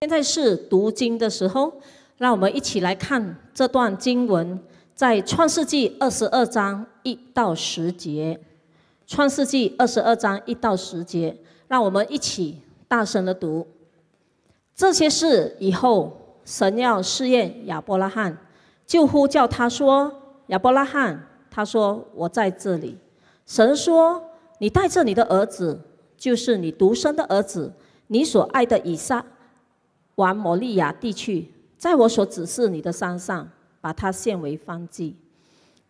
现在是读经的时候，让我们一起来看这段经文，在创世纪二十二章一到十节。创世纪二十二章一到十节，让我们一起大声的读。这些事以后，神要试验亚伯拉罕，就呼叫他说。亚伯拉罕他说：“我在这里。”神说：“你带着你的儿子，就是你独生的儿子，你所爱的以撒，往摩利亚地区，在我所指示你的山上，把他献为方祭。”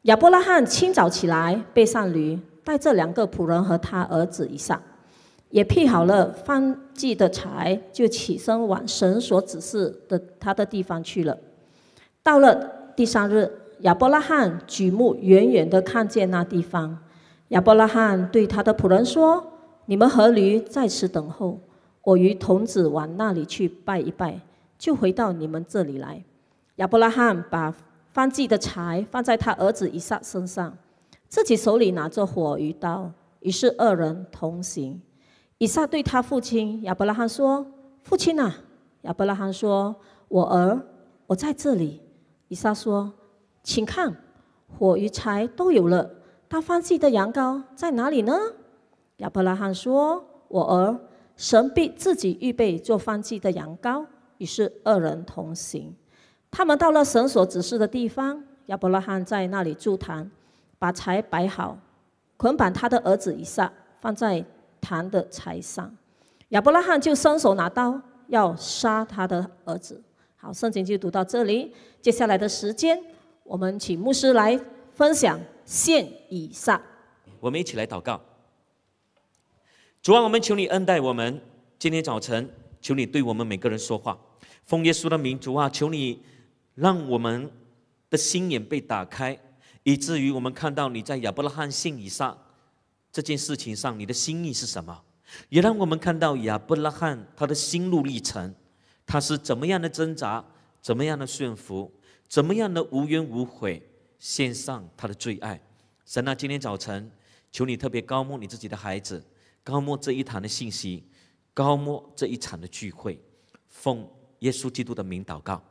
亚伯拉罕清早起来，背上驴，带着两个仆人和他儿子以撒，也劈好了方祭的柴，就起身往神所指示的他的地方去了。到了第三日。亚伯拉罕举目远远的看见那地方。亚伯拉罕对他的仆人说：“你们和驴在此等候，我与童子往那里去拜一拜，就回到你们这里来。”亚伯拉罕把方祭的柴放在他儿子以撒身上，自己手里拿着火与刀。于是二人同行。以撒对他父亲亚伯拉罕说：“父亲啊！”亚伯拉罕说：“我儿，我在这里。”以撒说。请看，火与柴都有了，他放弃的羊羔在哪里呢？亚伯拉罕说：“我儿，神必自己预备做放弃的羊羔。”于是二人同行。他们到了神所指示的地方，亚伯拉罕在那里筑坛，把柴摆好，捆绑他的儿子以撒，放在坛的柴上。亚伯拉罕就伸手拿刀，要杀他的儿子。好，圣经就读到这里。接下来的时间。我们请牧师来分享《信以撒》，我们一起来祷告。主啊，我们求你恩待我们。今天早晨，求你对我们每个人说话，奉耶稣的名主啊，求你让我们的心眼被打开，以至于我们看到你在亚伯拉罕信以撒这件事情上你的心意是什么，也让我们看到亚伯拉罕他的心路历程，他是怎么样的挣扎，怎么样的顺服。怎么样能无怨无悔献上他的最爱？神啊，今天早晨求你特别高牧你自己的孩子，高牧这一堂的信息，高牧这一场的聚会，奉耶稣基督的名祷告，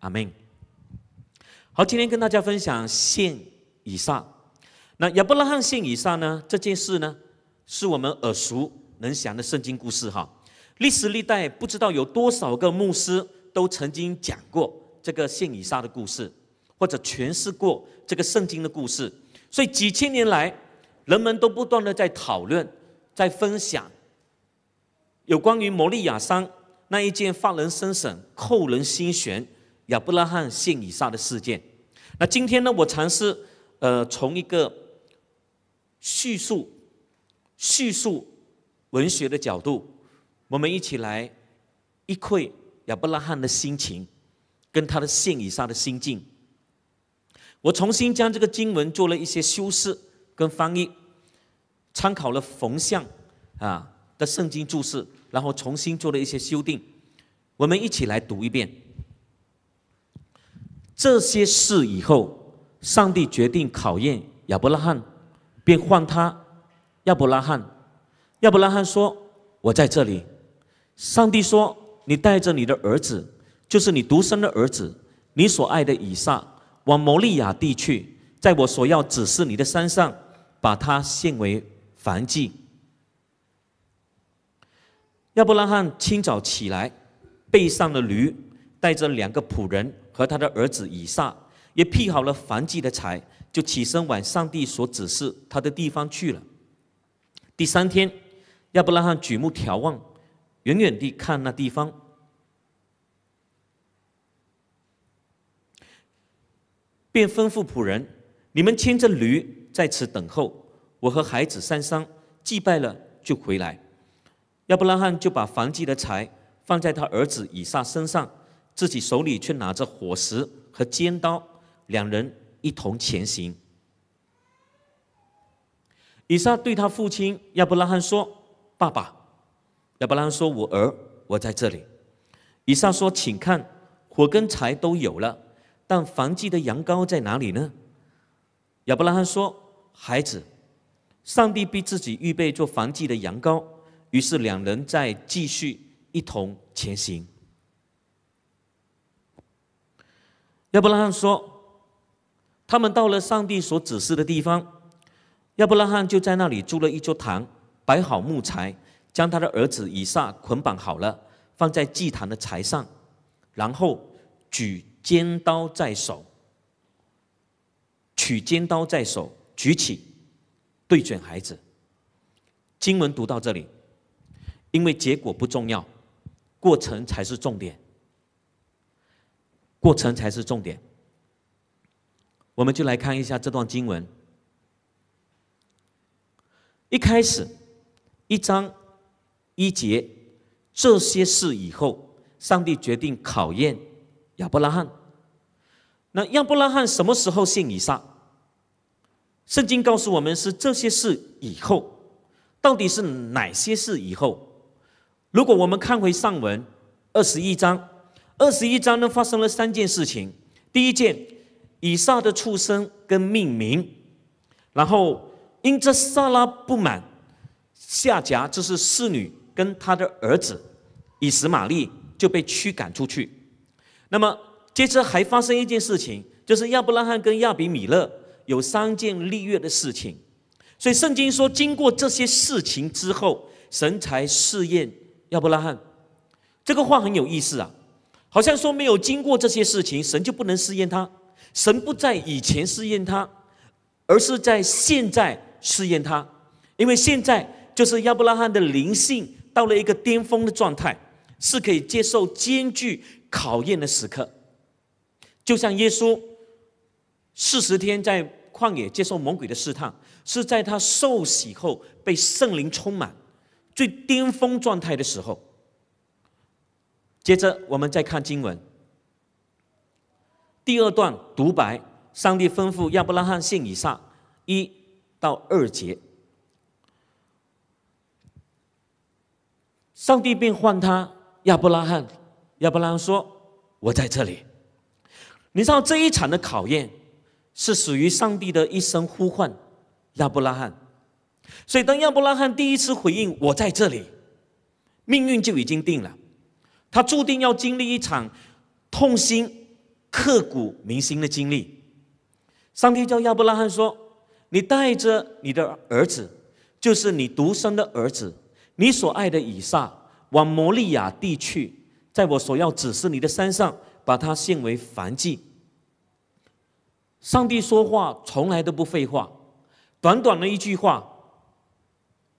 阿门。好，今天跟大家分享献以上。那亚伯拉罕献以上呢？这件事呢，是我们耳熟能详的圣经故事哈。历史历代不知道有多少个牧师都曾经讲过。这个献以撒的故事，或者诠释过这个圣经的故事，所以几千年来，人们都不断的在讨论，在分享有关于摩利亚山那一件发人深省、扣人心弦、亚伯拉罕献以撒的事件。那今天呢，我尝试，呃，从一个叙述、叙述文学的角度，我们一起来一窥亚伯拉罕的心情。跟他的性以上的心境，我重新将这个经文做了一些修饰跟翻译，参考了冯相啊的圣经注释，然后重新做了一些修订。我们一起来读一遍。这些事以后，上帝决定考验亚伯拉罕，便唤他亚伯拉罕。亚伯拉罕说：“我在这里。”上帝说：“你带着你的儿子。”就是你独生的儿子，你所爱的以撒，往摩利亚地去，在我所要指示你的山上，把他献为燔祭。亚伯拉罕清早起来，背上的驴，带着两个仆人和他的儿子以撒，也劈好了燔祭的柴，就起身往上帝所指示他的地方去了。第三天，亚伯拉罕举目眺望，远远地看那地方。便吩咐仆人：“你们牵着驴在此等候，我和孩子三三祭拜了就回来。”亚伯拉罕就把燔祭的柴放在他儿子以撒身上，自己手里却拿着火石和尖刀，两人一同前行。以撒对他父亲亚伯拉罕说：“爸爸。”亚伯拉罕说：“我儿，我在这里。”以撒说：“请看，火跟柴都有了。”但燔祭的羊羔在哪里呢？亚伯拉罕说：“孩子，上帝逼自己预备做燔祭的羊羔。”于是两人再继续一同前行。亚伯拉罕说：“他们到了上帝所指示的地方，亚伯拉罕就在那里筑了一座堂，摆好木材，将他的儿子以撒捆绑好了，放在祭坛的柴上，然后举。”尖刀在手，取尖刀在手，举起，对准孩子。经文读到这里，因为结果不重要，过程才是重点。过程才是重点，我们就来看一下这段经文。一开始，一章一节这些事以后，上帝决定考验。亚伯拉罕，那亚伯拉罕什么时候信以撒？圣经告诉我们是这些事以后，到底是哪些事以后？如果我们看回上文二十一章，二十一章呢发生了三件事情。第一件，以撒的出生跟命名，然后因着撒拉不满，夏甲就是侍女跟她的儿子以实玛利就被驱赶出去。那么，接着还发生一件事情，就是亚伯拉罕跟亚比米勒有三件立约的事情。所以，圣经说，经过这些事情之后，神才试验亚伯拉罕。这个话很有意思啊，好像说没有经过这些事情，神就不能试验他。神不在以前试验他，而是在现在试验他，因为现在就是亚伯拉罕的灵性到了一个巅峰的状态，是可以接受艰巨。考验的时刻，就像耶稣四十天在旷野接受魔鬼的试探，是在他受洗后被圣灵充满、最巅峰状态的时候。接着，我们再看经文，第二段独白，上帝吩咐亚伯拉罕信以撒，一到二节，上帝便唤他亚伯拉罕。亚伯拉罕说：“我在这里。”你知道这一场的考验是属于上帝的一声呼唤，亚伯拉罕。所以，当亚伯拉罕第一次回应“我在这里”，命运就已经定了。他注定要经历一场痛心、刻骨铭心的经历。上帝叫亚伯拉罕说：“你带着你的儿子，就是你独生的儿子，你所爱的以撒，往摩利亚地去。”在我所要指示你的山上，把它献为凡祭。上帝说话从来都不废话，短短的一句话，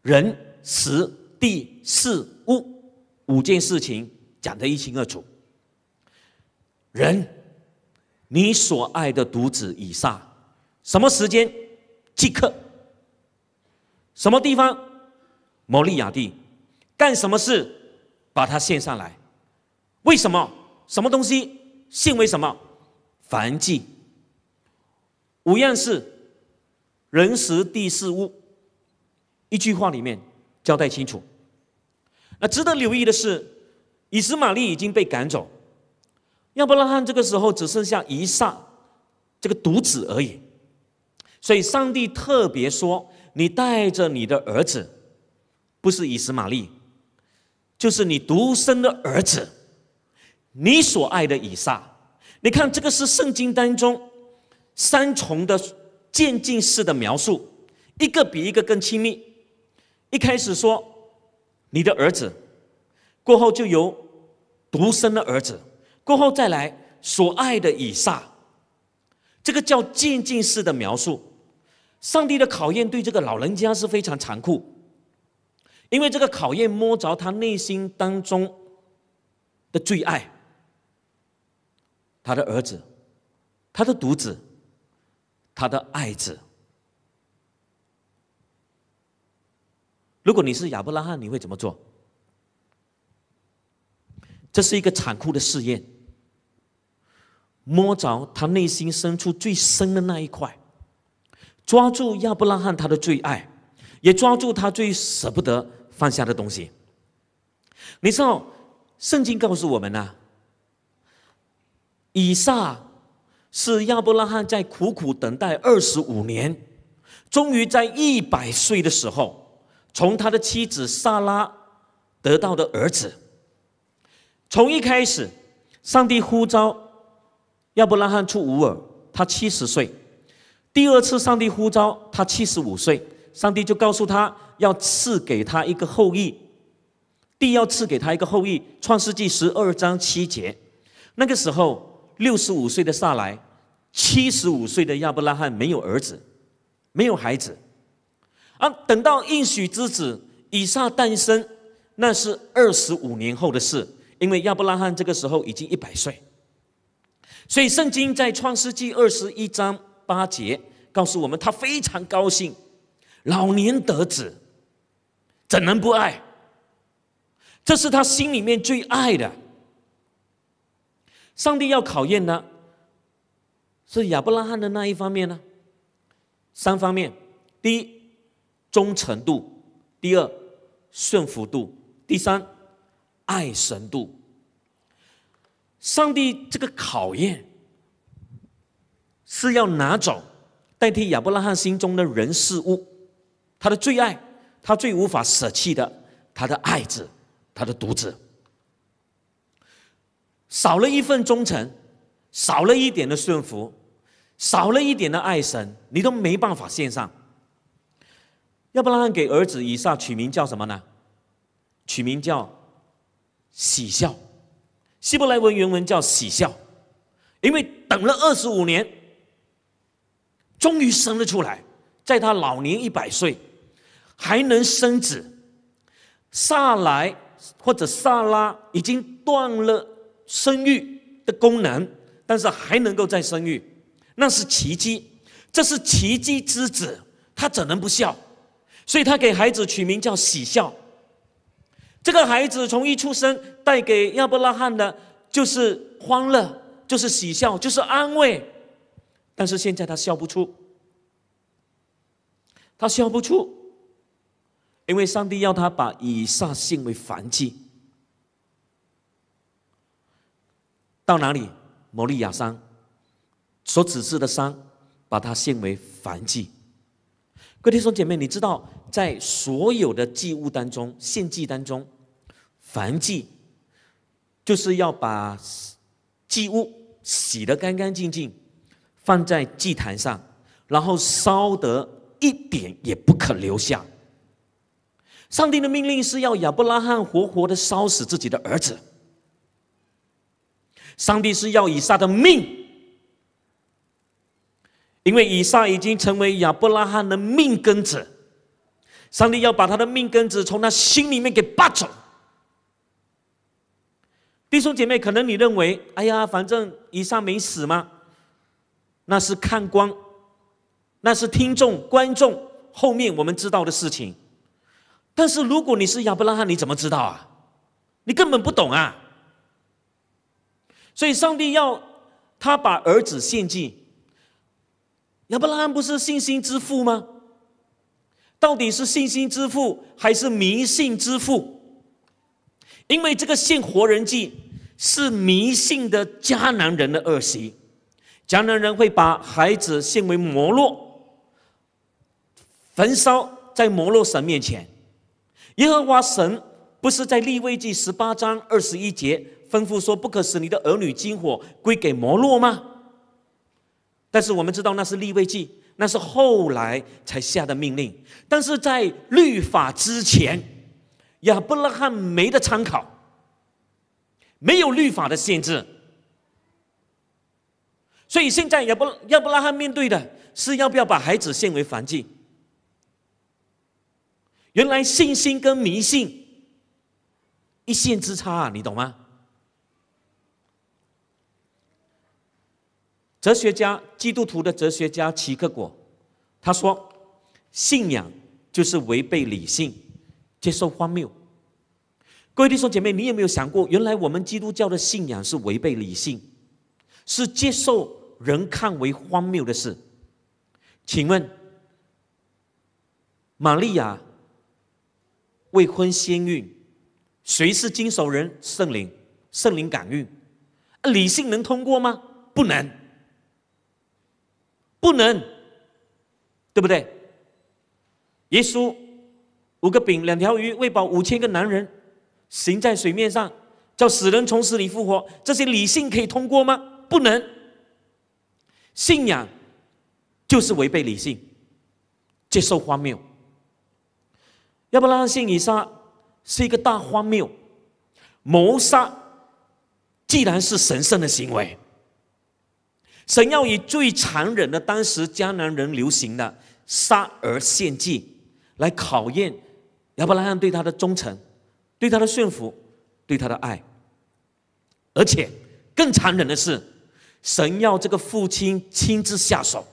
人、时、地、事、物五件事情讲得一清二楚。人，你所爱的独子以撒，什么时间？即刻。什么地方？摩利亚地。干什么事？把它献上来。为什么？什么东西性为什么？凡计五样是人时地事物，一句话里面交代清楚。那值得留意的是，以斯玛利已经被赶走，亚伯拉罕这个时候只剩下一撒这个独子而已，所以上帝特别说：“你带着你的儿子，不是以斯玛利，就是你独生的儿子。”你所爱的以撒，你看这个是圣经当中三重的渐进式的描述，一个比一个更亲密。一开始说你的儿子，过后就由独生的儿子，过后再来所爱的以撒，这个叫渐进式的描述。上帝的考验对这个老人家是非常残酷，因为这个考验摸着他内心当中的最爱。他的儿子，他的独子，他的爱子。如果你是亚伯拉罕，你会怎么做？这是一个残酷的试验，摸着他内心深处最深的那一块，抓住亚伯拉罕他的最爱，也抓住他最舍不得放下的东西。你知道，圣经告诉我们呢。以撒是亚伯拉罕在苦苦等待二十五年，终于在一百岁的时候，从他的妻子萨拉得到的儿子。从一开始，上帝呼召亚伯拉罕出乌尔，他七十岁；第二次上帝呼召他七十五岁，上帝就告诉他要赐给他一个后裔，地要赐给他一个后裔。创世纪十二章七节，那个时候。六十五岁的萨来，七十五岁的亚伯拉罕没有儿子，没有孩子，啊，等到应许之子以撒诞生，那是二十五年后的事，因为亚伯拉罕这个时候已经一百岁。所以，圣经在创世纪二十一章八节告诉我们，他非常高兴，老年得子，怎能不爱？这是他心里面最爱的。上帝要考验的是亚伯拉罕的那一方面呢？三方面：第一，忠诚度；第二，顺服度；第三，爱神度。上帝这个考验是要拿走，代替亚伯拉罕心中的人事物，他的最爱，他最无法舍弃的，他的爱子，他的独子。少了一份忠诚，少了一点的顺服，少了一点的爱神，你都没办法献上。要不然给儿子以撒取名叫什么呢？取名叫喜笑，希伯来文原文叫喜笑，因为等了二十五年，终于生了出来，在他老年一百岁，还能生子。萨来或者萨拉已经断了。生育的功能，但是还能够再生育，那是奇迹，这是奇迹之子，他怎能不笑？所以他给孩子取名叫喜笑。这个孩子从一出生带给亚伯拉罕的就是欢乐，就是喜笑，就是安慰。但是现在他笑不出，他笑不出，因为上帝要他把以撒献为凡祭。到哪里？摩利亚山，所指示的山，把它献为燔祭。各位弟兄姐妹，你知道，在所有的祭物当中，献祭当中，燔祭就是要把祭物洗得干干净净，放在祭坛上，然后烧得一点也不可留下。上帝的命令是要亚伯拉罕活活的烧死自己的儿子。上帝是要以撒的命，因为以撒已经成为亚伯拉罕的命根子，上帝要把他的命根子从他心里面给拔走。弟兄姐妹，可能你认为，哎呀，反正以撒没死吗？那是看光，那是听众观众后面我们知道的事情。但是如果你是亚伯拉罕，你怎么知道啊？你根本不懂啊！所以，上帝要他把儿子献祭。亚伯拉罕不是信心之父吗？到底是信心之父，还是迷信之父？因为这个献活人祭是迷信的迦南人的恶习。迦南人会把孩子献为摩洛，焚烧在摩洛神面前。耶和华神不是在立位记十八章二十一节？吩咐说：“不可使你的儿女金火，归给摩洛吗？”但是我们知道那是立位记，那是后来才下的命令。但是在律法之前，亚伯拉罕没得参考，没有律法的限制，所以现在亚伯亚伯拉罕面对的是要不要把孩子献为燔祭。原来信心跟迷信一线之差，你懂吗？哲学家、基督徒的哲学家齐克果，他说：“信仰就是违背理性，接受荒谬。”各位弟兄姐妹，你有没有想过，原来我们基督教的信仰是违背理性，是接受人看为荒谬的事？请问，玛利亚未婚先孕，谁是经手人？圣灵，圣灵感孕，理性能通过吗？不能。不能，对不对？耶稣五个饼两条鱼喂饱五千个男人，行在水面上，叫死人从死里复活，这些理性可以通过吗？不能。信仰就是违背理性，接受荒谬。亚伯拉罕献以撒是一个大荒谬，谋杀既然是神圣的行为。神要以最残忍的，当时迦南人流行的杀儿献祭，来考验亚伯拉罕对他的忠诚、对他的顺服、对他的爱。而且更残忍的是，神要这个父亲亲自下手。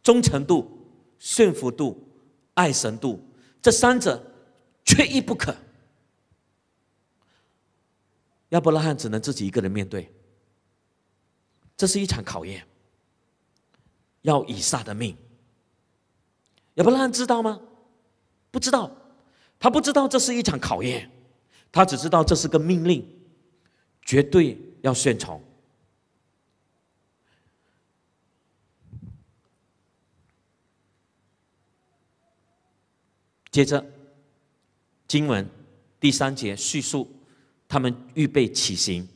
忠诚度、顺服度、爱神度，这三者缺一不可。亚伯拉罕只能自己一个人面对。这是一场考验，要以撒的命，也不让人知道吗？不知道，他不知道这是一场考验，他只知道这是个命令，绝对要顺从。接着，经文第三节叙述，他们预备起行，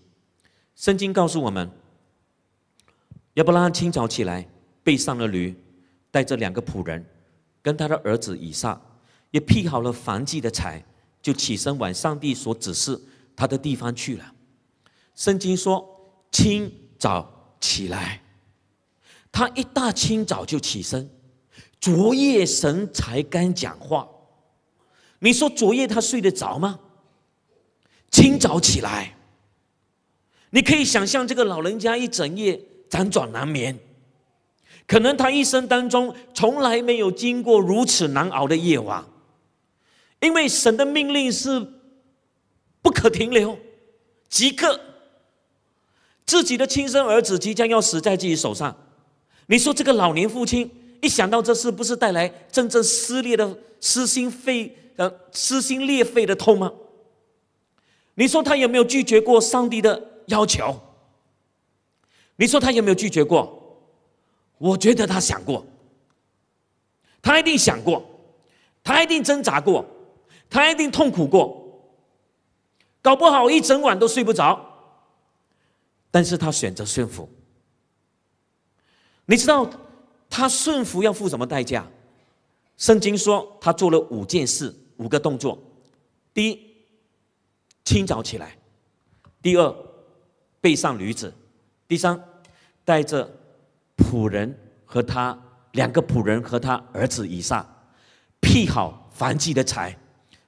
圣经告诉我们。亚伯拉罕清早起来，背上了驴，带着两个仆人，跟他的儿子以撒，也劈好了燔祭的柴，就起身往上帝所指示他的地方去了。圣经说：“清早起来，他一大清早就起身，昨夜神才刚讲话。你说昨夜他睡得着吗？清早起来，你可以想象这个老人家一整夜。”辗转难眠，可能他一生当中从来没有经过如此难熬的夜晚，因为神的命令是不可停留，即刻。自己的亲生儿子即将要死在自己手上，你说这个老年父亲一想到这事，不是带来阵阵撕裂的、撕心肺、呃、撕心裂肺的痛吗？你说他有没有拒绝过上帝的要求？你说他有没有拒绝过？我觉得他想过，他一定想过，他一定挣扎过，他一定痛苦过，搞不好一整晚都睡不着。但是他选择顺服。你知道他顺服要付什么代价？圣经说他做了五件事，五个动作：第一，清早起来；第二，背上驴子。第三，带着仆人和他两个仆人和他儿子以撒，辟好凡子的财，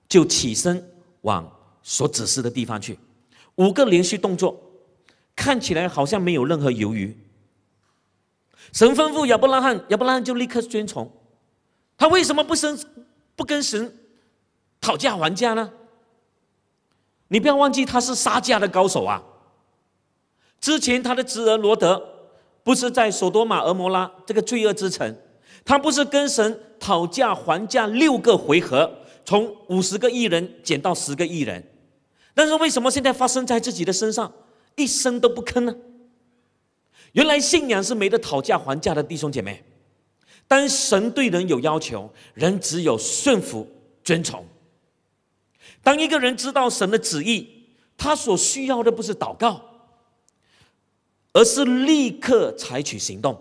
就起身往所指示的地方去。五个连续动作，看起来好像没有任何犹豫。神吩咐亚伯拉罕，亚伯拉罕就立刻遵从。他为什么不生不跟神讨价还价呢？你不要忘记，他是杀价的高手啊！之前他的侄儿罗德，不是在索多玛、俄摩拉这个罪恶之城，他不是跟神讨价还价六个回合，从五十个亿人减到十个亿人，但是为什么现在发生在自己的身上，一声都不吭呢？原来信仰是没得讨价还价的，弟兄姐妹，当神对人有要求，人只有顺服、遵从。当一个人知道神的旨意，他所需要的不是祷告。而是立刻采取行动，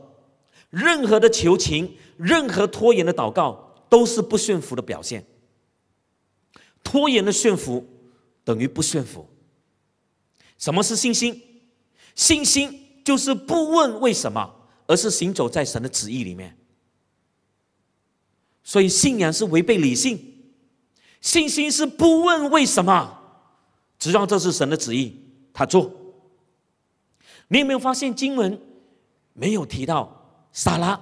任何的求情，任何拖延的祷告，都是不顺服的表现。拖延的顺服等于不顺服。什么是信心？信心就是不问为什么，而是行走在神的旨意里面。所以信仰是违背理性，信心是不问为什么，只要这是神的旨意，他做。你有没有发现经文没有提到萨拉？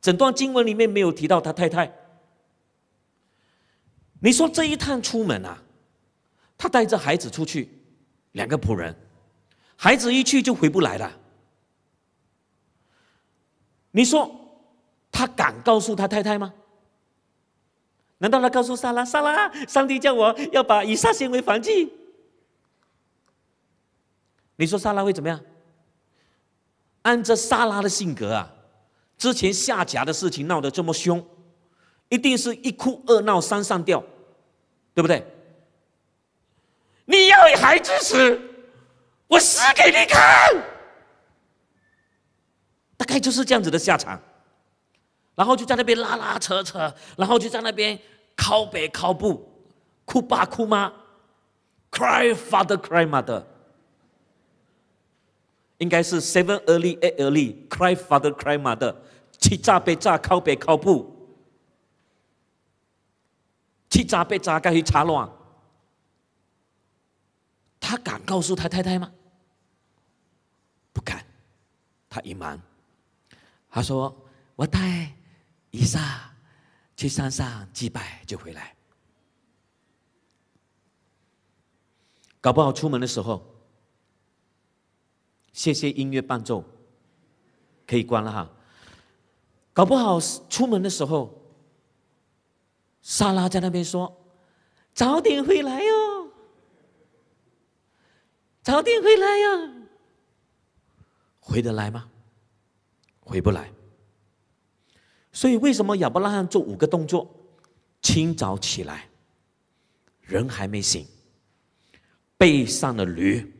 整段经文里面没有提到他太太。你说这一趟出门啊，他带着孩子出去，两个仆人，孩子一去就回不来了。你说他敢告诉他太太吗？难道他告诉萨拉？萨拉，上帝叫我要把以下行为反祭。你说萨拉会怎么样？按着莎拉的性格啊，之前下夹的事情闹得这么凶，一定是一哭二闹三上吊，对不对？你要孩子死，我死给你看，大概就是这样子的下场。然后就在那边拉拉扯扯，然后就在那边靠北靠步，哭爸哭妈，cry father cry mother。应该是 seven early eight early cry father cry mother 去炸被炸靠北靠布去炸被炸该去查卵，他敢告诉他太太吗？不敢，他隐瞒。他说：“我带伊莎去山上祭拜就回来。”搞不好出门的时候。谢谢音乐伴奏，可以关了哈。搞不好出门的时候，沙拉在那边说：“早点回来哟，早点回来呀。”回得来吗？回不来。所以为什么亚伯拉罕做五个动作？清早起来，人还没醒，背上的驴，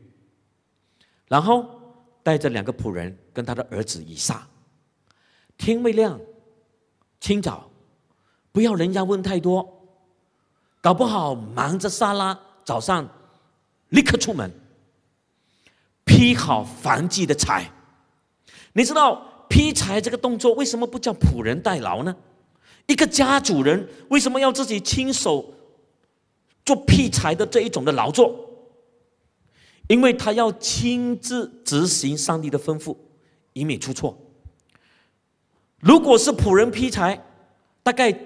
然后。带着两个仆人跟他的儿子一上，天未亮，清早，不要人家问太多，搞不好忙着沙拉，早上立刻出门，劈好房基的柴。你知道劈柴这个动作为什么不叫仆人代劳呢？一个家主人为什么要自己亲手做劈柴的这一种的劳作？因为他要亲自执行上帝的吩咐，以免出错。如果是仆人劈柴，大概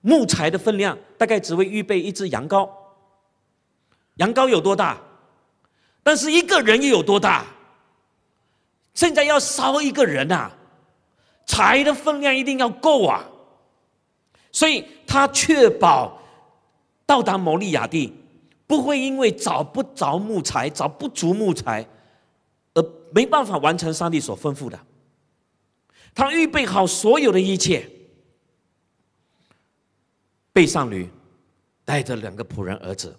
木材的分量大概只会预备一只羊羔。羊羔有多大？但是一个人又有多大？现在要烧一个人呐，柴的分量一定要够啊。所以他确保到达摩利亚地。不会因为找不着木材、找不足木材，而没办法完成上帝所吩咐的。他预备好所有的一切，背上驴，带着两个仆人儿子，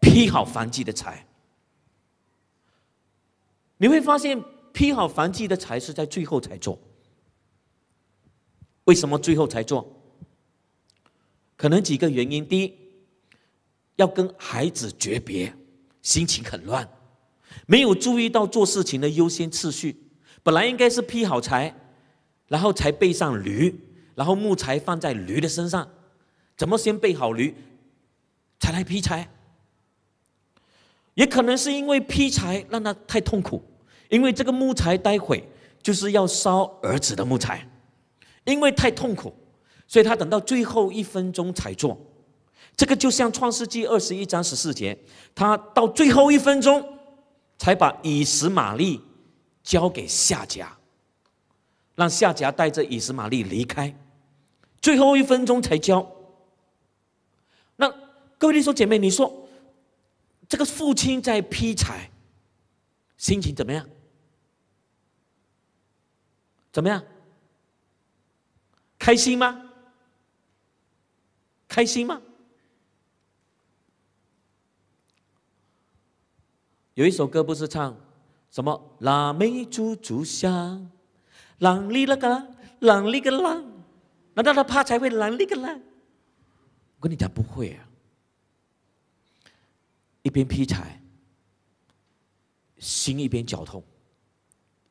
劈好房基的柴。你会发现，劈好房基的柴是在最后才做。为什么最后才做？可能几个原因，第一。要跟孩子诀别，心情很乱，没有注意到做事情的优先次序。本来应该是劈好柴，然后才背上驴，然后木材放在驴的身上。怎么先背好驴，才来劈柴？也可能是因为劈柴让他太痛苦，因为这个木材待会就是要烧儿子的木材，因为太痛苦，所以他等到最后一分钟才做。这个就像《创世纪》二十一章十四节，他到最后一分钟才把以实玛利交给夏甲，让夏甲带着以实玛利离开，最后一分钟才交。那各位，弟兄姐妹，你说这个父亲在劈柴，心情怎么样？怎么样？开心吗？开心吗？有一首歌不是唱什么“腊梅煮竹香，啷哩那个啷哩个啷”，难道他怕才会啷哩个啷？我跟你讲不会啊！一边劈柴，心一边绞痛，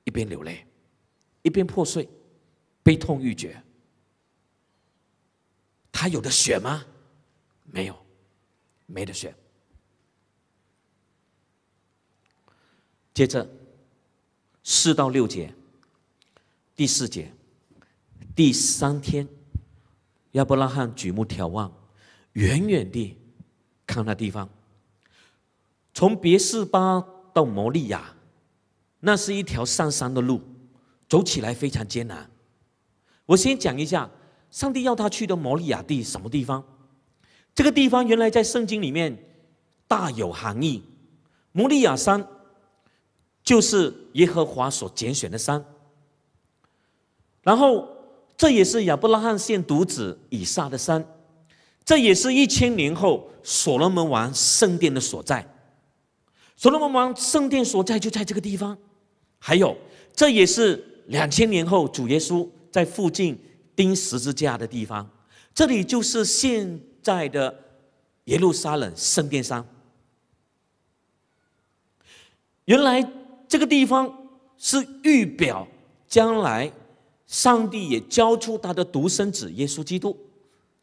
一边流泪，一边破碎，悲痛欲绝。他有的选吗？没有，没得选。接着，四到六节，第四节，第三天，亚伯拉罕举目眺望，远远地看那地方。从别是巴到摩利亚，那是一条上山的路，走起来非常艰难。我先讲一下，上帝要他去的摩利亚地什么地方？这个地方原来在圣经里面大有含义，摩利亚山。就是耶和华所拣选的山，然后这也是亚伯拉罕献独子以撒的山，这也是一千年后所罗门王圣殿的所在，所罗门王圣殿所在就在这个地方，还有这也是两千年后主耶稣在附近钉十字架的地方，这里就是现在的耶路撒冷圣殿山，原来。这个地方是预表将来上帝也交出他的独生子耶稣基督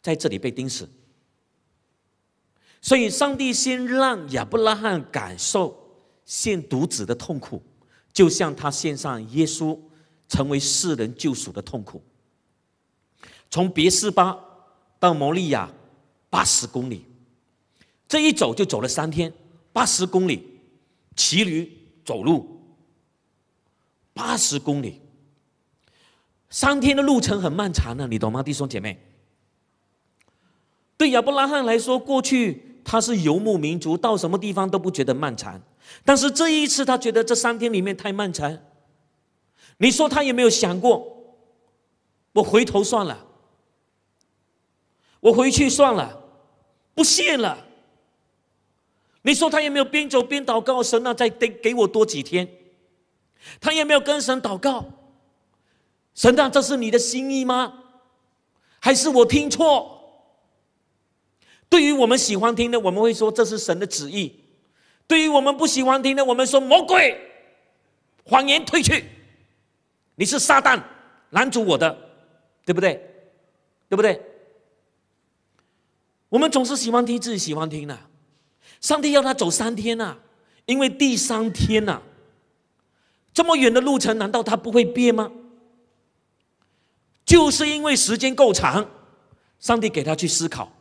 在这里被钉死。所以上帝先让亚伯拉罕感受献独子的痛苦，就像他献上耶稣成为世人救赎的痛苦。从别是巴到摩利亚八十公里，这一走就走了三天，八十公里，骑驴走路。八十公里，三天的路程很漫长呢，你懂吗，弟兄姐妹？对亚伯拉罕来说，过去他是游牧民族，到什么地方都不觉得漫长。但是这一次，他觉得这三天里面太漫长。你说他有没有想过，我回头算了，我回去算了，不献了？你说他有没有边走边祷告，神啊，再给给我多几天？他也没有跟神祷告，神啊，这是你的心意吗？还是我听错？对于我们喜欢听的，我们会说这是神的旨意；对于我们不喜欢听的，我们说魔鬼、谎言退去。你是撒旦拦阻我的，对不对？对不对？我们总是喜欢听自己喜欢听的。上帝要他走三天呐，因为第三天呐。这么远的路程，难道他不会憋吗？就是因为时间够长，上帝给他去思考，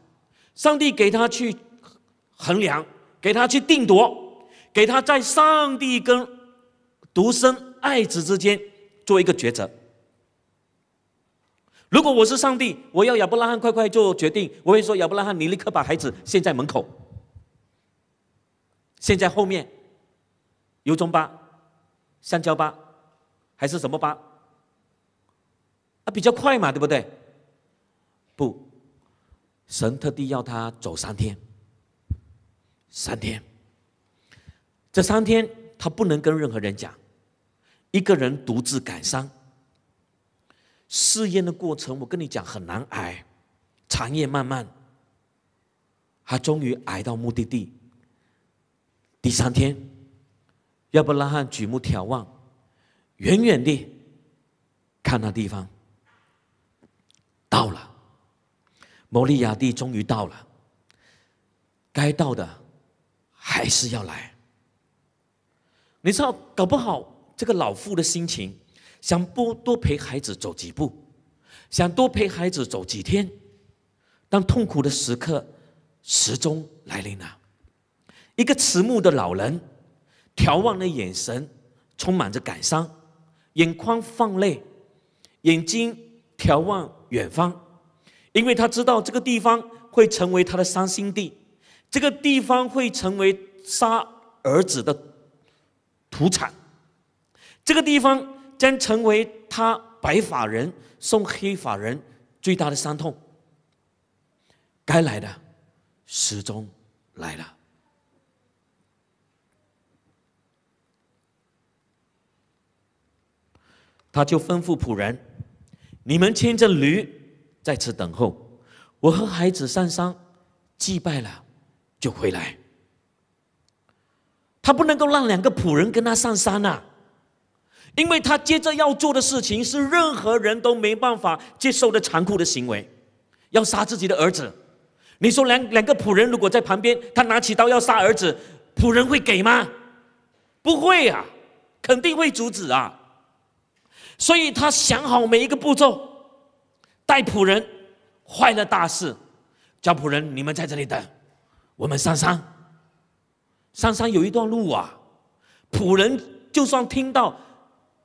上帝给他去衡量，给他去定夺，给他在上帝跟独生爱子之间做一个抉择。如果我是上帝，我要亚伯拉罕快快做决定，我会说：“亚伯拉罕，你立刻把孩子献在门口，献在后面，有中巴。”香蕉吧，还是什么吧？啊，比较快嘛，对不对？不，神特地要他走三天。三天，这三天他不能跟任何人讲，一个人独自感伤。试验的过程，我跟你讲很难挨，长夜漫漫。他终于挨到目的地。第三天。亚伯拉罕举目眺望，远远地看那地方，到了，摩利亚地终于到了。该到的还是要来。你知道，搞不好这个老妇的心情，想多多陪孩子走几步，想多陪孩子走几天，但痛苦的时刻始终来临了。一个迟暮的老人。眺望的眼神充满着感伤，眼眶放泪，眼睛眺望远方，因为他知道这个地方会成为他的伤心地，这个地方会成为杀儿子的土产，这个地方将成为他白发人送黑发人最大的伤痛。该来的，始终来了。他就吩咐仆人：“你们牵着驴在此等候，我和孩子上山，祭拜了就回来。”他不能够让两个仆人跟他上山啊，因为他接着要做的事情是任何人都没办法接受的残酷的行为，要杀自己的儿子。你说两两个仆人如果在旁边，他拿起刀要杀儿子，仆人会给吗？不会啊，肯定会阻止啊。所以他想好每一个步骤，带仆人坏了大事，叫仆人你们在这里等，我们上山。上山有一段路啊，仆人就算听到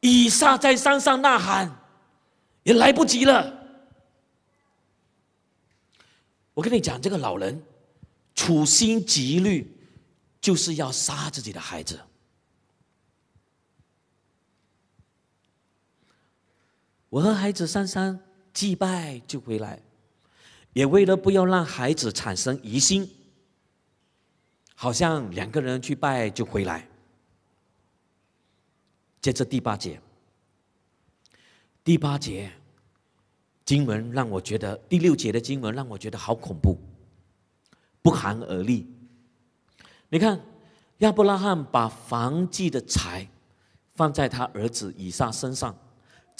以撒在山上呐喊，也来不及了。我跟你讲，这个老人处心积虑，就是要杀自己的孩子。我和孩子上山祭拜就回来，也为了不要让孩子产生疑心，好像两个人去拜就回来。接着第八节，第八节经文让我觉得第六节的经文让我觉得好恐怖，不寒而栗。你看，亚伯拉罕把房祭的财放在他儿子以撒身上。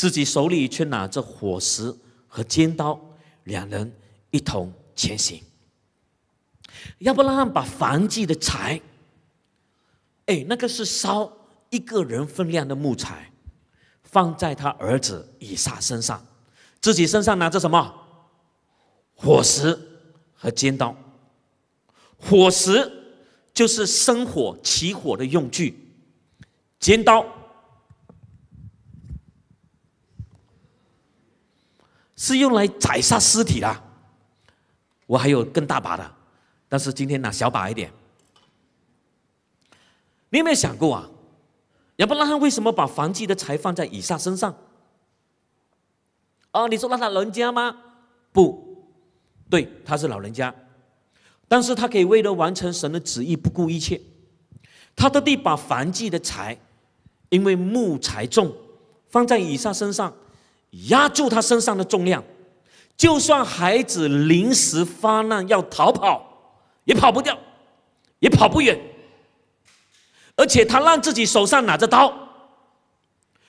自己手里却拿着火石和尖刀，两人一同前行。亚伯拉罕把凡季的柴，哎，那个是烧一个人分量的木材，放在他儿子以撒身上，自己身上拿着什么？火石和尖刀。火石就是生火起火的用具，尖刀。是用来宰杀尸体的。我还有更大把的，但是今天拿小把一点。你有没有想过啊？亚伯拉罕为什么把房计的财放在以撒身上？哦，你说那是老人家吗？不对，他是老人家，但是他可以为了完成神的旨意不顾一切。他特地把房计的财，因为木材重，放在以撒身上。压住他身上的重量，就算孩子临时发难要逃跑，也跑不掉，也跑不远。而且他让自己手上拿着刀，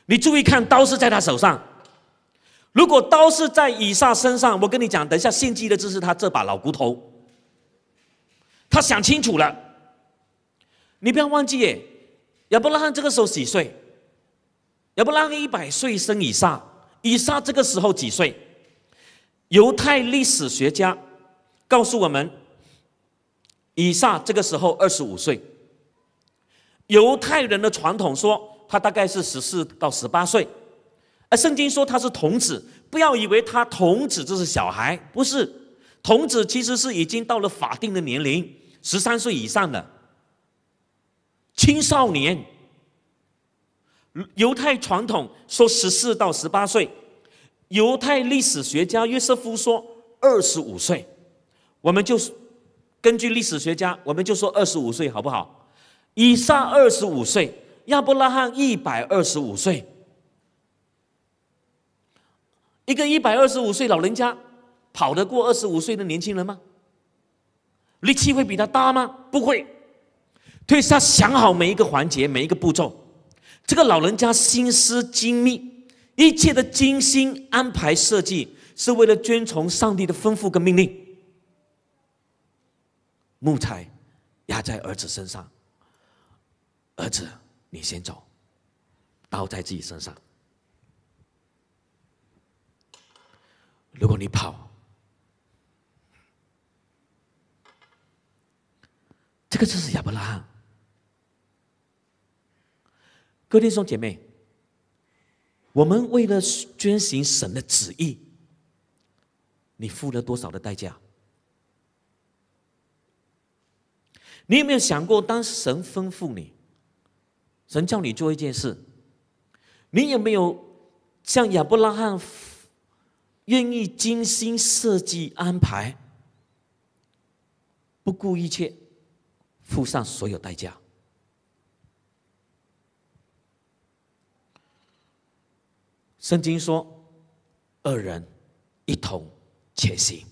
你注意看，刀是在他手上。如果刀是在以撒身上，我跟你讲，等一下献祭的就是他这把老骨头。他想清楚了，你不要忘记耶，亚伯拉罕这个时候几岁？亚伯拉罕一百岁生以撒。以撒这个时候几岁？犹太历史学家告诉我们，以撒这个时候二十五岁。犹太人的传统说他大概是十四到十八岁，而圣经说他是童子。不要以为他童子就是小孩，不是童子其实是已经到了法定的年龄，十三岁以上的青少年。犹太传统说十四到十八岁，犹太历史学家约瑟夫说二十五岁，我们就根据历史学家，我们就说二十五岁，好不好？以撒二十五岁，亚伯拉罕一百二十五岁，一个一百二十五岁老人家，跑得过二十五岁的年轻人吗？力气会比他大吗？不会，所以他想好每一个环节，每一个步骤。这个老人家心思精密，一切的精心安排设计是为了遵从上帝的吩咐跟命令。木材压在儿子身上，儿子你先走，刀在自己身上。如果你跑，这个就是亚伯拉罕。哥，弟兄姐妹，我们为了遵行神的旨意，你付了多少的代价？你有没有想过，当神吩咐你，神叫你做一件事，你有没有像亚伯拉罕愿意精心设计安排，不顾一切，付上所有代价？圣经说：“二人一同前行，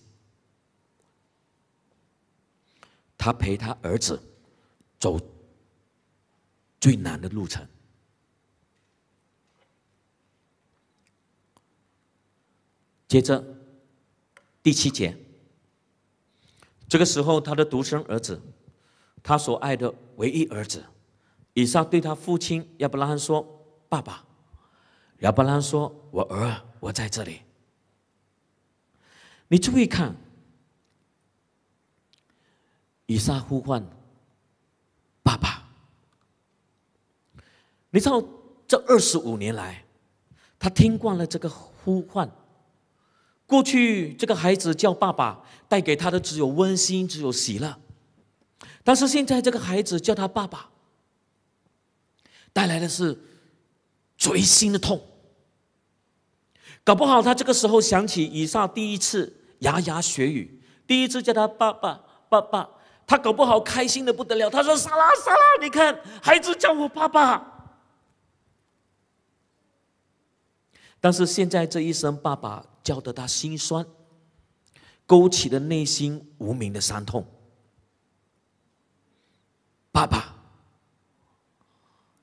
他陪他儿子走最难的路程。”接着第七节，这个时候他的独生儿子，他所爱的唯一儿子以撒，对他父亲亚伯拉罕说：“爸爸。”伯拉罕说，我儿，我在这里。你注意看，伊莎呼唤爸爸。你知道，这二十五年来，他听惯了这个呼唤。过去，这个孩子叫爸爸，带给他的只有温馨，只有喜乐。但是现在，这个孩子叫他爸爸，带来的是锥心的痛。搞不好他这个时候想起以撒第一次牙牙学语，第一次叫他爸爸，爸爸，他搞不好开心的不得了。他说：“沙拉，沙拉，你看孩子叫我爸爸。”但是现在这一声“爸爸”叫得他心酸，勾起了内心无名的伤痛。爸爸，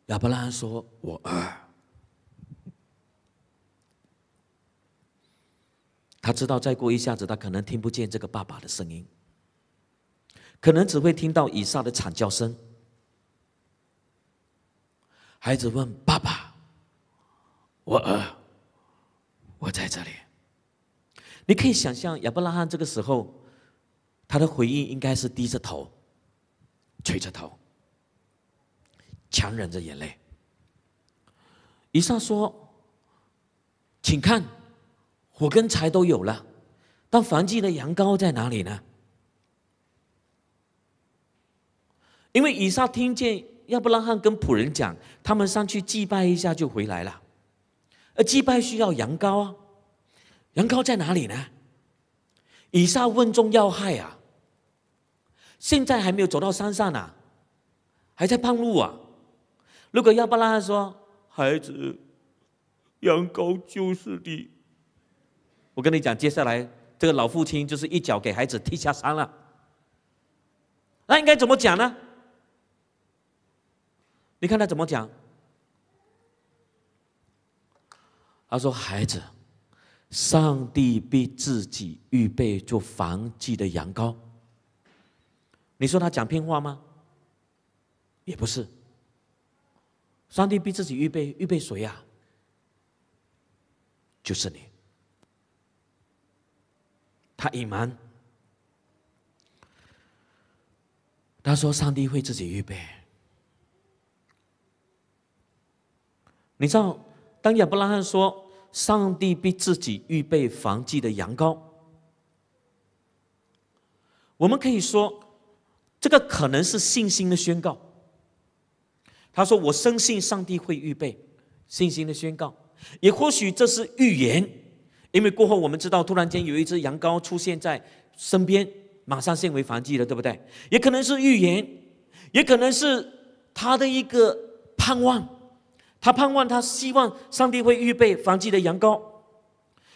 亚伯拉罕说：“我儿。”他知道，再过一下子，他可能听不见这个爸爸的声音，可能只会听到以撒的惨叫声。孩子问爸爸：“我饿，我在这里。”你可以想象，亚伯拉罕这个时候，他的回应应该是低着头、垂着头，强忍着眼泪。以上说：“请看。”火跟柴都有了，但燔祭的羊羔在哪里呢？因为以撒听见亚伯拉罕跟仆人讲，他们上去祭拜一下就回来了，而祭拜需要羊羔啊，羊羔在哪里呢？以撒问中要害啊！现在还没有走到山上呢，还在半路啊！如果亚伯拉罕说：“孩子，羊羔就是你我跟你讲，接下来这个老父亲就是一脚给孩子踢下山了。那应该怎么讲呢？你看他怎么讲？他说：“孩子，上帝逼自己预备做防祭的羊羔。”你说他讲偏话吗？也不是。上帝逼自己预备预备谁啊？就是你。他隐瞒。他说：“上帝会自己预备。”你知道，当亚伯拉罕说“上帝必自己预备房祭的羊羔”，我们可以说，这个可能是信心的宣告。他说：“我深信上帝会预备。”信心的宣告，也或许这是预言。因为过后我们知道，突然间有一只羊羔出现在身边，马上献为凡祭了，对不对？也可能是预言，也可能是他的一个盼望。他盼望，他希望上帝会预备凡祭的羊羔，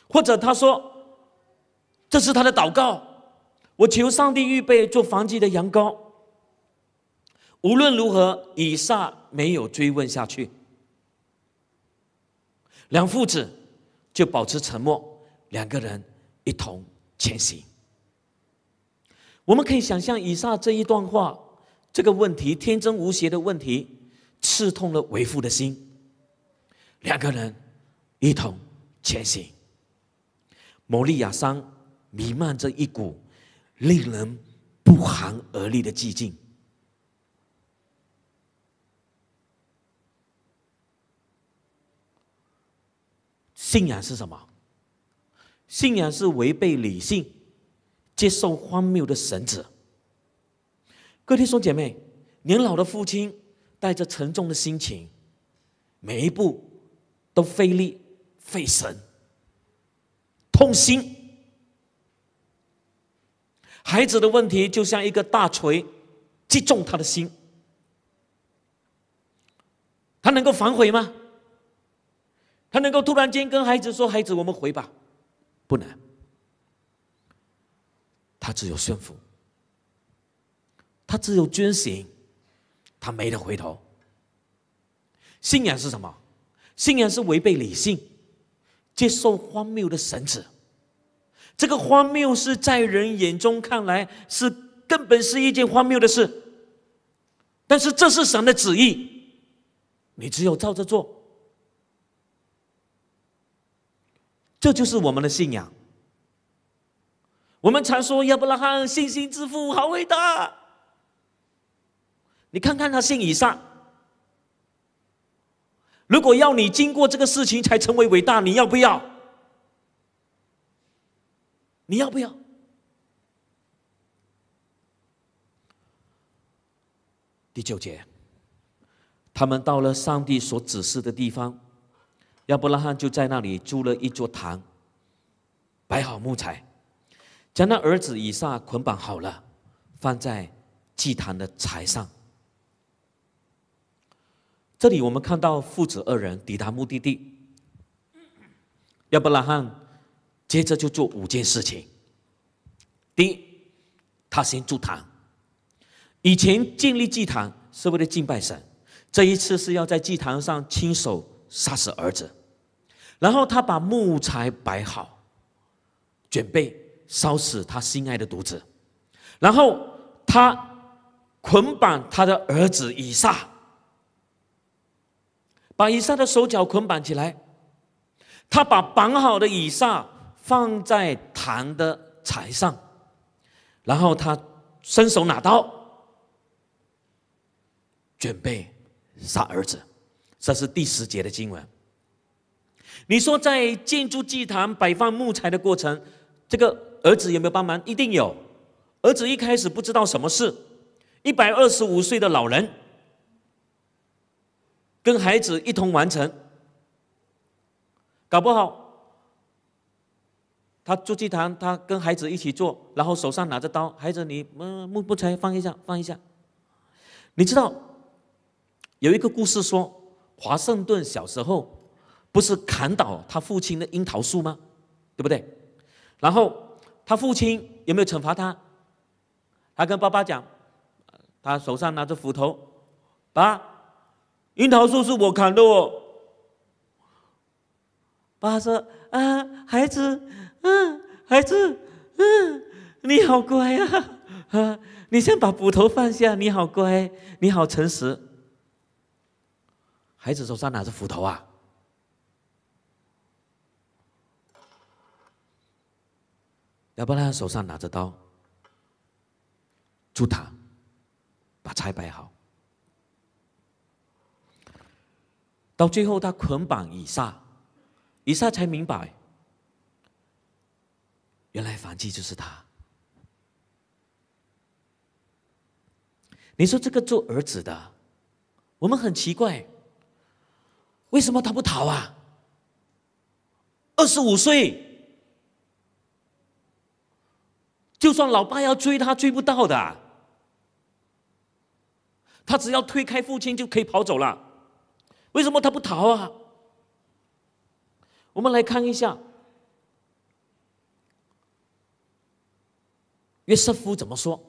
或者他说这是他的祷告，我求上帝预备做凡祭的羊羔。无论如何，以撒没有追问下去，两父子就保持沉默。两个人一同前行。我们可以想象，以撒这一段话，这个问题天真无邪的问题，刺痛了为父的心。两个人一同前行。摩利亚山弥漫着一股令人不寒而栗的寂静。信仰是什么？信仰是违背理性、接受荒谬的神旨。位弟兄姐妹，年老的父亲带着沉重的心情，每一步都费力费神，痛心。孩子的问题就像一个大锤击中他的心，他能够反悔吗？他能够突然间跟孩子说：“孩子，我们回吧。”不能，他只有顺服，他只有遵行，他没得回头。信仰是什么？信仰是违背理性，接受荒谬的神旨。这个荒谬是在人眼中看来是根本是一件荒谬的事，但是这是神的旨意，你只有照着做。这就是我们的信仰。我们常说亚伯拉罕信心之父，好伟大！你看看他信以上。如果要你经过这个事情才成为伟大，你要不要？你要不要？第九节，他们到了上帝所指示的地方。亚伯拉罕就在那里租了一座堂，摆好木材，将他儿子以撒捆绑好了，放在祭坛的柴上。这里我们看到父子二人抵达目的地。亚伯拉罕接着就做五件事情：第一，他先筑坛。以前建立祭坛是为了敬拜神，这一次是要在祭坛上亲手杀死儿子。然后他把木材摆好，准备烧死他心爱的独子。然后他捆绑他的儿子以撒，把以撒的手脚捆绑起来。他把绑好的以撒放在坛的柴上，然后他伸手拿刀，准备杀儿子。这是第十节的经文。你说在建筑祭坛摆放木材的过程，这个儿子有没有帮忙？一定有。儿子一开始不知道什么事，一百二十五岁的老人跟孩子一同完成，搞不好他做祭坛，他跟孩子一起做，然后手上拿着刀，孩子，你木木材放一下，放一下。你知道有一个故事说，华盛顿小时候。不是砍倒他父亲的樱桃树吗？对不对？然后他父亲有没有惩罚他？他跟爸爸讲，他手上拿着斧头，爸，樱桃树是我砍的哦。爸说啊，孩子，嗯，孩子，嗯，你好乖呀，啊，你先把斧头放下，你好乖，你好诚实。孩子手上拿着斧头啊？要不然，手上拿着刀，出他把菜摆好，到最后他捆绑以撒，以撒才明白，原来房基就是他。你说这个做儿子的，我们很奇怪，为什么他不逃啊？二十五岁。就算老爸要追他，追不到的。他只要推开父亲，就可以跑走了。为什么他不逃啊？我们来看一下，约瑟夫怎么说。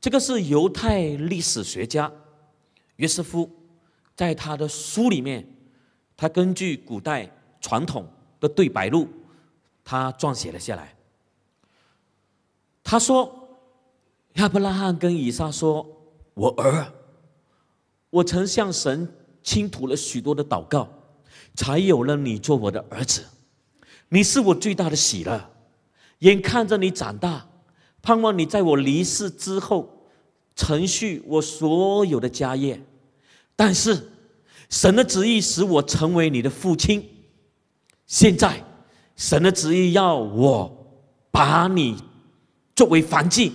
这个是犹太历史学家约瑟夫在他的书里面，他根据古代传统的对白录，他撰写了下来。他说：“亚伯拉罕跟以撒说，我儿，我曾向神倾吐了许多的祷告，才有了你做我的儿子。你是我最大的喜乐，眼看着你长大，盼望你在我离世之后承续我所有的家业。但是，神的旨意使我成为你的父亲。现在，神的旨意要我把你。”作为燔祭，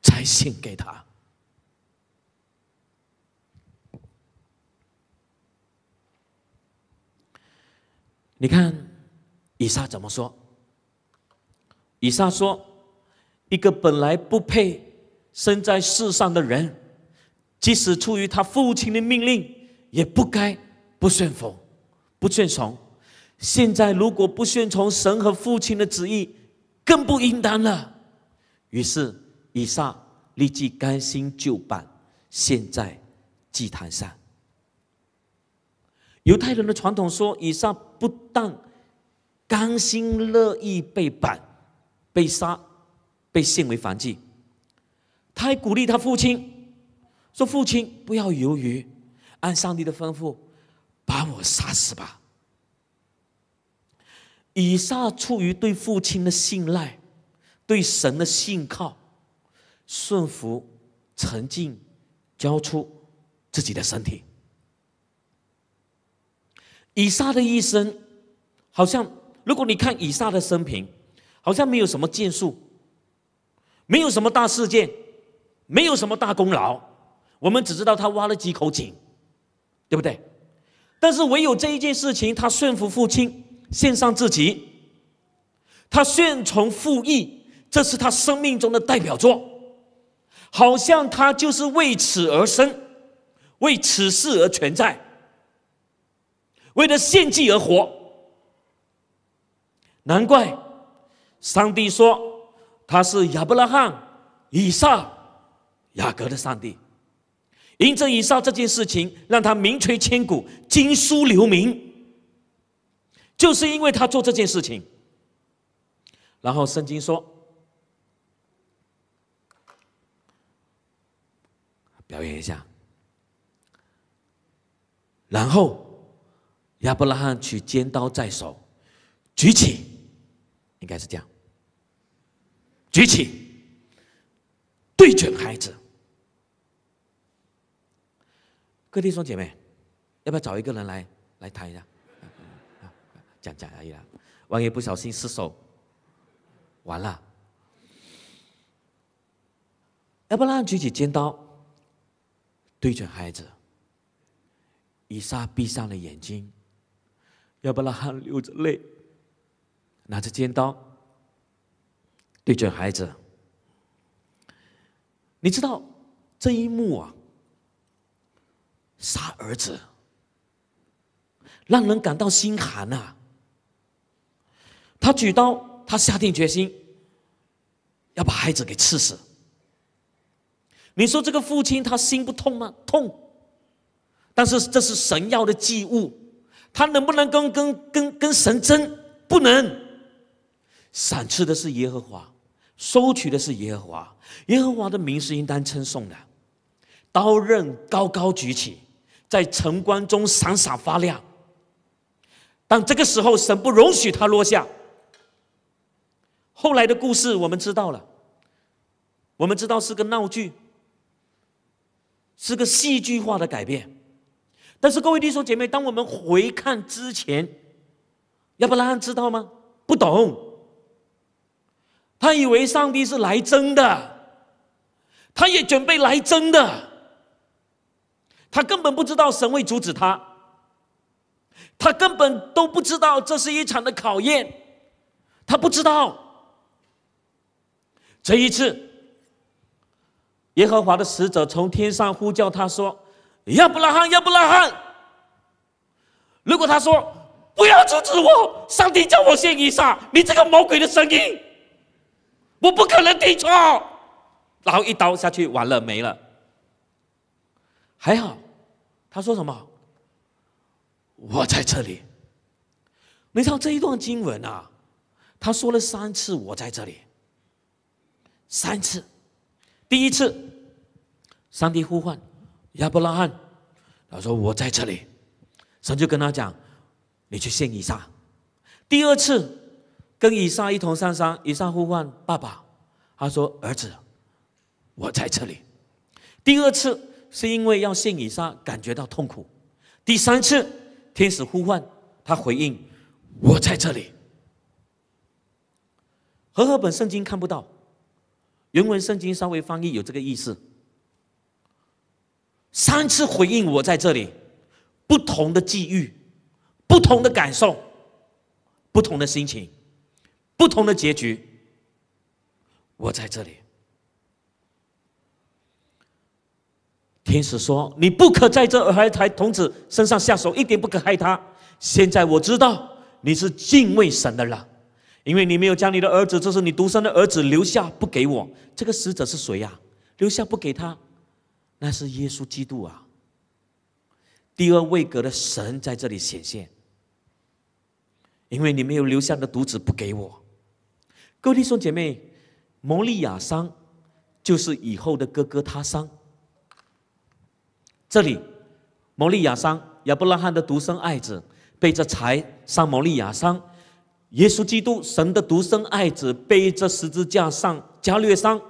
才献给他。你看，以撒怎么说？以撒说：“一个本来不配生在世上的人，即使出于他父亲的命令，也不该不顺服、不顺从。现在如果不顺从神和父亲的旨意，”更不应当了。于是，以撒立即甘心就办，现在祭坛上。犹太人的传统说，以撒不但甘心乐意被绑、被杀、被献为燔祭，他还鼓励他父亲说：“父亲，不要犹豫，按上帝的吩咐，把我杀死吧。”以撒出于对父亲的信赖，对神的信靠，顺服、沉静、交出自己的身体。以撒的一生，好像如果你看以撒的生平，好像没有什么建树，没有什么大事件，没有什么大功劳。我们只知道他挖了几口井，对不对？但是唯有这一件事情，他顺服父亲。献上自己，他顺从父意，这是他生命中的代表作，好像他就是为此而生，为此事而存在，为了献祭而活。难怪上帝说他是亚伯拉罕、以撒、雅各的上帝，因着以撒这件事情，让他名垂千古，经书留名。就是因为他做这件事情，然后圣经说，表演一下，然后亚伯拉罕取尖刀在手，举起，应该是这样，举起，对准孩子。各地弟兄姐妹，要不要找一个人来来谈一下？讲讲而已啦，万一不小心失手，完了！亚伯拉举起尖刀，对准孩子。以撒闭上了眼睛，亚伯拉汗流着泪，拿着尖刀对准孩子。你知道这一幕啊，杀儿子，让人感到心寒啊！他举刀，他下定决心要把孩子给刺死。你说这个父亲他心不痛吗？痛。但是这是神要的祭物，他能不能跟跟跟跟神争？不能。赏赐的是耶和华，收取的是耶和华，耶和华的名是应当称颂的。刀刃高高举起，在晨光中闪闪发亮。但这个时候，神不容许他落下。后来的故事我们知道了，我们知道是个闹剧，是个戏剧化的改变。但是各位弟兄姐妹，当我们回看之前，亚伯拉罕知道吗？不懂，他以为上帝是来真的，他也准备来真的，他根本不知道神会阻止他，他根本都不知道这是一场的考验，他不知道。这一次，耶和华的使者从天上呼叫他说：“亚伯拉罕，亚伯拉罕！”如果他说“不要阻止我”，上帝叫我献义撒，你这个魔鬼的声音，我不可能听错。然后一刀下去，完了没了。还好，他说什么？我在这里。你到这一段经文啊，他说了三次“我在这里”。三次，第一次，上帝呼唤亚伯拉罕，他说我在这里，神就跟他讲，你去信以撒。第二次跟以撒一同上山，以撒呼唤爸爸，他说儿子，我在这里。第二次是因为要信以撒感觉到痛苦。第三次天使呼唤他回应，我在这里。和合本圣经看不到。原文圣经稍微翻译有这个意思。三次回应我在这里，不同的际遇，不同的感受，不同的心情，不同的结局。我在这里。天使说：“你不可在这儿孩台童子身上下手，一点不可害他。”现在我知道你是敬畏神的了。因为你没有将你的儿子，这是你独生的儿子留下不给我，这个死者是谁呀？留下不给他，那是耶稣基督啊！第二位格的神在这里显现，因为你没有留下的独子不给我。各位弟兄姐妹，摩利亚桑就是以后的哥哥他桑。这里摩利亚桑亚伯拉罕的独生爱子被这柴上摩利亚桑。耶稣基督，神的独生爱子，背着十字架上加略山。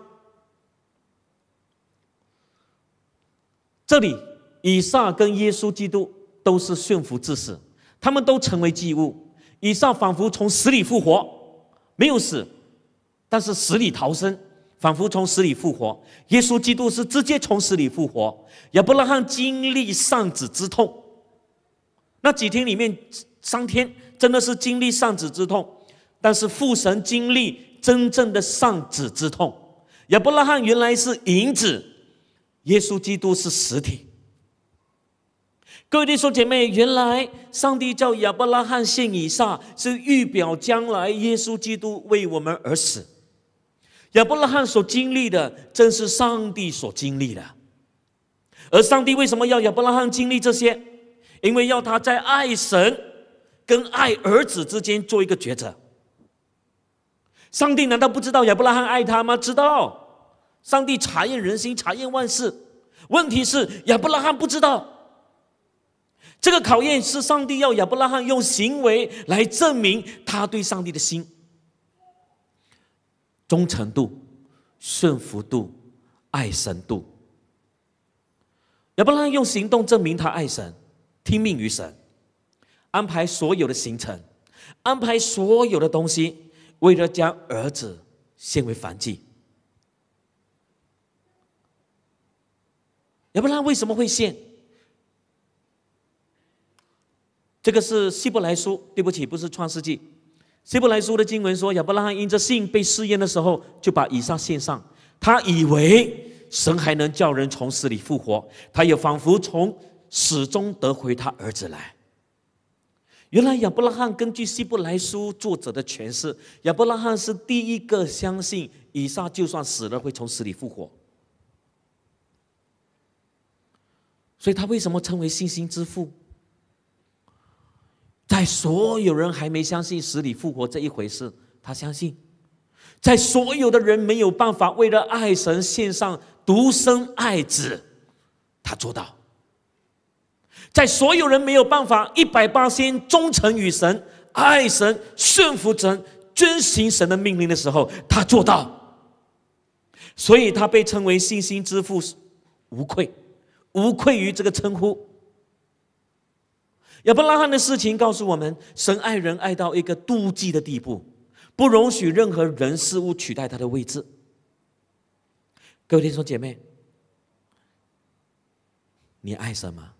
这里，以撒跟耶稣基督都是驯服至死，他们都成为祭物。以撒仿佛从死里复活，没有死，但是死里逃生，仿佛从死里复活。耶稣基督是直接从死里复活。亚伯拉罕经历丧子之痛，那几天里面三天。真的是经历丧子之痛，但是父神经历真正的丧子之痛。亚伯拉罕原来是影子，耶稣基督是实体。各位弟兄姐妹，原来上帝叫亚伯拉罕信以撒，是预表将来耶稣基督为我们而死。亚伯拉罕所经历的，正是上帝所经历的。而上帝为什么要亚伯拉罕经历这些？因为要他在爱神。跟爱儿子之间做一个抉择。上帝难道不知道亚伯拉罕爱他吗？知道，上帝查验人心，查验万事。问题是亚伯拉罕不知道。这个考验是上帝要亚伯拉罕用行为来证明他对上帝的心忠诚度、顺服度、爱神度。亚伯拉罕用行动证明他爱神，听命于神。安排所有的行程，安排所有的东西，为了将儿子献为凡祭。亚伯拉罕为什么会献？这个是希伯来书，对不起，不是创世纪。希伯来书的经文说，亚伯拉罕因着信被试验的时候，就把以上献上。他以为神还能叫人从死里复活，他也仿佛从死中得回他儿子来。原来亚伯拉罕根据希伯来书作者的诠释，亚伯拉罕是第一个相信以撒就算死了会从死里复活。所以他为什么称为信心之父？在所有人还没相信死里复活这一回事，他相信；在所有的人没有办法为了爱神献上独生爱子，他做到。在所有人没有办法一百八先忠诚于神、爱神、顺服神、遵行神的命令的时候，他做到，所以他被称为信心之父，无愧，无愧于这个称呼。亚伯拉罕的事情告诉我们，神爱人爱到一个妒忌的地步，不容许任何人事物取代他的位置。各位弟兄姐妹，你爱什么？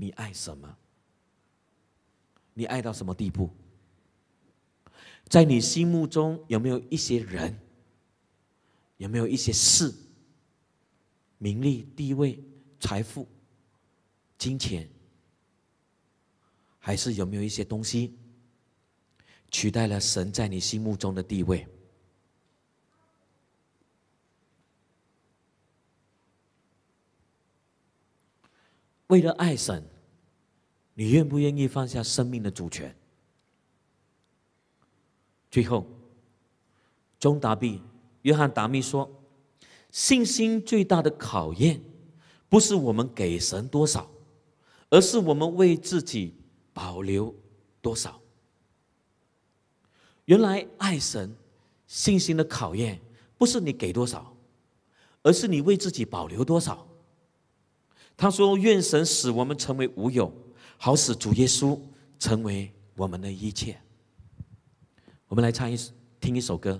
你爱什么？你爱到什么地步？在你心目中有没有一些人？有没有一些事？名利、地位、财富、金钱，还是有没有一些东西取代了神在你心目中的地位？为了爱神，你愿不愿意放下生命的主权？最后，中达密、约翰达密说：“信心最大的考验，不是我们给神多少，而是我们为自己保留多少。”原来，爱神信心的考验，不是你给多少，而是你为自己保留多少。他说：“愿神使我们成为无有，好使主耶稣成为我们的一切。”我们来唱一首，听一首歌，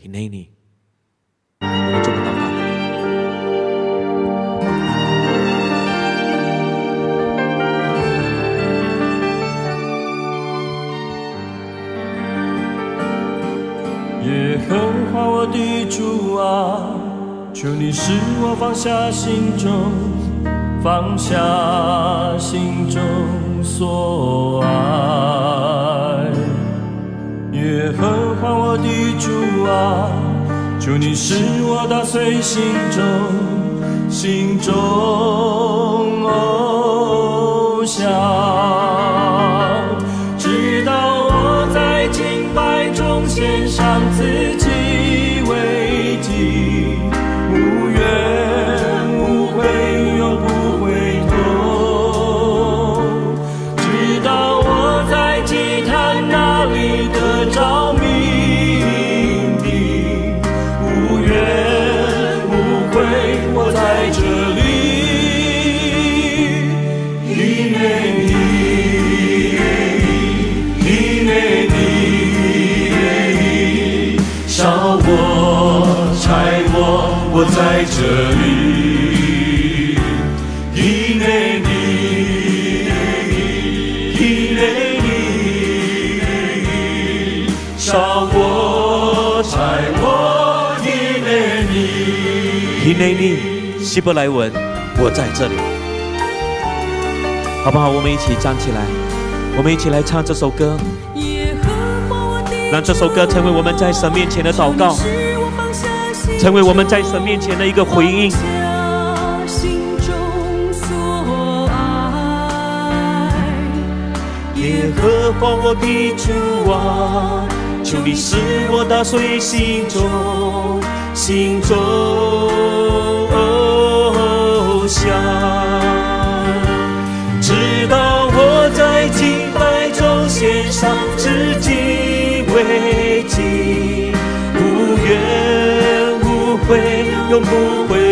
《Heaney》，你做不到吗？耶和华我的主啊。求你使我放下心中，放下心中所爱，耶和华我的主啊！求你使我打碎心中，心中偶像。希伯来文，我在这里，好不好？我们一起站起来，我们一起来唱这首歌，让这首歌成为我们在神面前的祷告，成为我们在神面前的一个回应。耶和华我的主啊，求你使我打碎心中心中。家，直到我在情海中献上知己为己，无怨无悔，永不悔。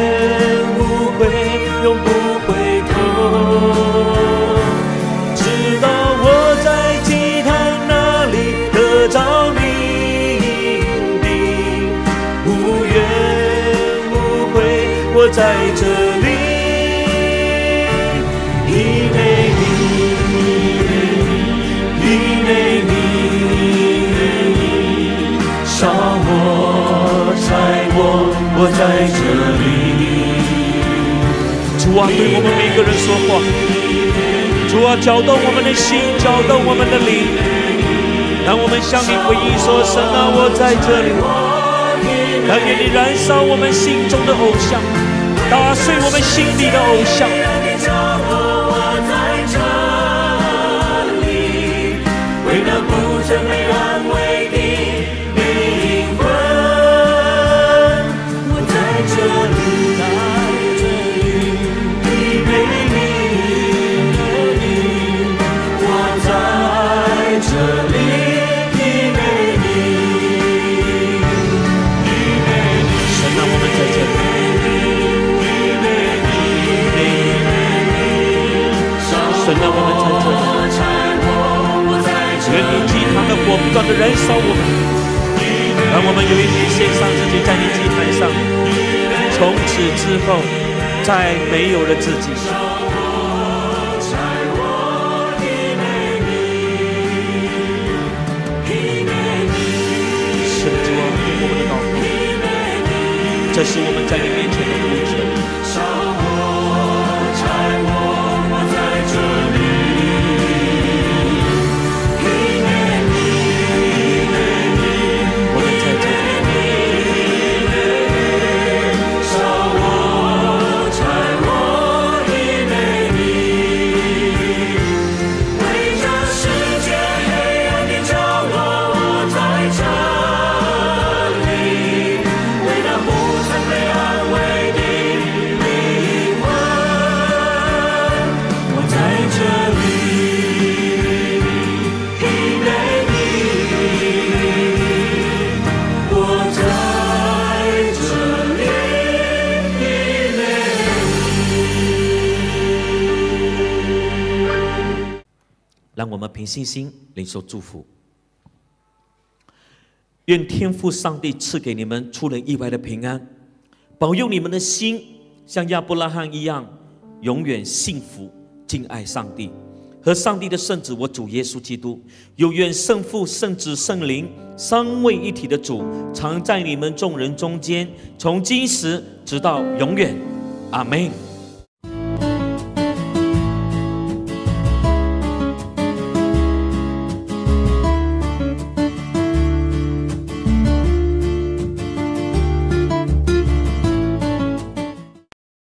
在这里，因为你，因为你，依偎你。杀我，拆我，我在这里。主啊，对我们每个人说话。主啊，搅动我们的心，搅动我们的灵，让我们向你回应，说神啊，我在这里。来给你燃烧我们心中的偶像。打碎我们心里的偶像。不断的燃烧我们，让我们有一天献上自己在你祭坛上。从此之后，再没有了自己。圣主，我们的祷告，这是我们在你面前。让我们凭信心领受祝福，愿天父上帝赐给你们出人意外的平安，保佑你们的心像亚伯拉罕一样，永远幸福敬爱上帝，和上帝的圣子我主耶稣基督。又愿圣父、圣子、圣灵三位一体的主常在你们众人中间，从今时直到永远，阿门。